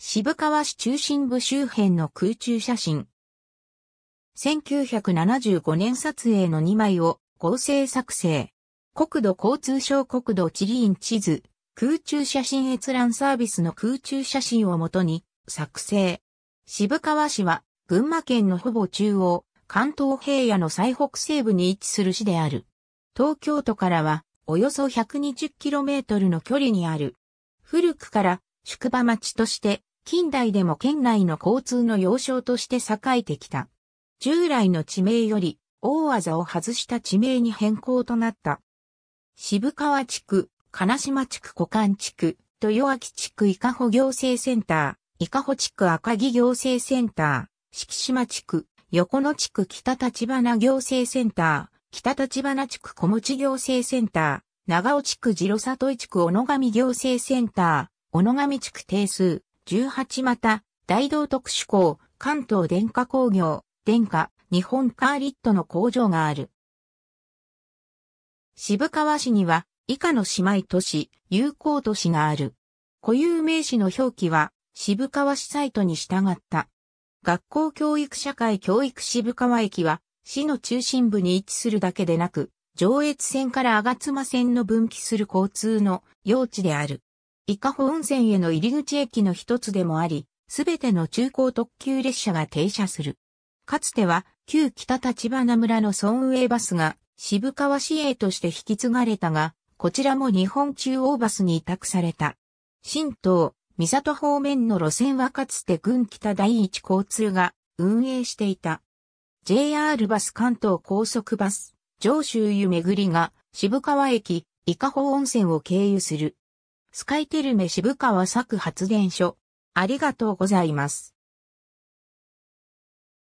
渋川市中心部周辺の空中写真。1975年撮影の2枚を合成作成。国土交通省国土地理院地図、空中写真閲覧サービスの空中写真をもとに作成。渋川市は群馬県のほぼ中央、関東平野の最北西部に位置する市である。東京都からはおよそ 120km の距離にある。古くから宿場町として近代でも県内の交通の要衝として栄えてきた。従来の地名より大技を外した地名に変更となった。渋川地区、金島地区古館地区、豊明地区伊香保行政センター、伊香保地区赤城行政センター、敷島地区、横野地区北立花行政センター、北立花地区小持行政センター、長尾地区次郎里地区小野上行政センター、小野上地区定数、18また、大道特殊工、関東電化工業、電化、日本カーリットの工場がある。渋川市には、以下の姉妹都市、友好都市がある。固有名詞の表記は、渋川市サイトに従った。学校教育社会教育渋川駅は、市の中心部に位置するだけでなく、上越線から吾妻線の分岐する交通の用地である。伊香保温泉への入り口駅の一つでもあり、すべての中高特急列車が停車する。かつては、旧北立花村の村営バスが渋川市営として引き継がれたが、こちらも日本中央バスに委託された。新東、三里方面の路線はかつて軍北第一交通が運営していた。JR バス関東高速バス、上州湯巡りが渋川駅、伊香保温泉を経由する。スカイテルメ渋川作発電所。ありがとうございます。